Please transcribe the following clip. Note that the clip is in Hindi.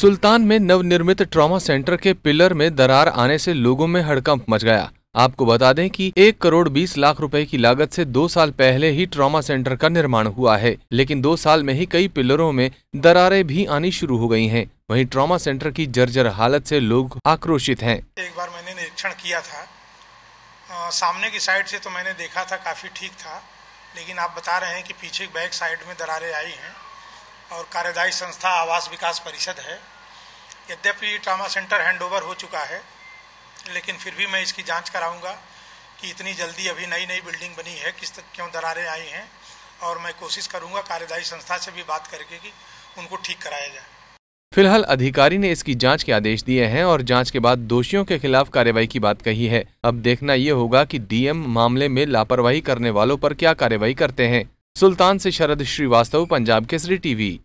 सुल्तान में नवनिर्मित ट्रॉमा सेंटर के पिलर में दरार आने से लोगों में हड़कंप मच गया आपको बता दें कि एक करोड़ बीस लाख रुपए की लागत से दो साल पहले ही ट्रॉमा सेंटर का निर्माण हुआ है लेकिन दो साल में ही कई पिलरों में दरारें भी आनी शुरू हो गई हैं। वहीं ट्रॉमा सेंटर की जर्जर हालत से लोग आक्रोशित हैं। एक बार मैंने निरीक्षण किया था आ, सामने की साइड से तो मैंने देखा था काफी ठीक था लेकिन आप बता रहे हैं की पीछे बैक साइड में दरारे आई है और कार्यदायी संस्था आवास विकास परिषद है यद्यपि ट्रामा सेंटर हैंडओवर हो चुका है लेकिन फिर भी मैं इसकी जांच कराऊंगा कि इतनी जल्दी अभी नई नई बिल्डिंग बनी है किस तक क्यों दरारें आई हैं और मैं कोशिश करूंगा कार्यदायी संस्था से भी बात करके कि उनको ठीक कराया जाए फिलहाल अधिकारी ने इसकी जांच के आदेश दिए हैं और जांच के बाद दोषियों के खिलाफ कार्रवाई की बात कही है अब देखना ये होगा कि डीएम मामले में लापरवाही करने वालों पर क्या कार्रवाई करते हैं सुल्तान से शरद श्रीवास्तव पंजाब केसरी टीवी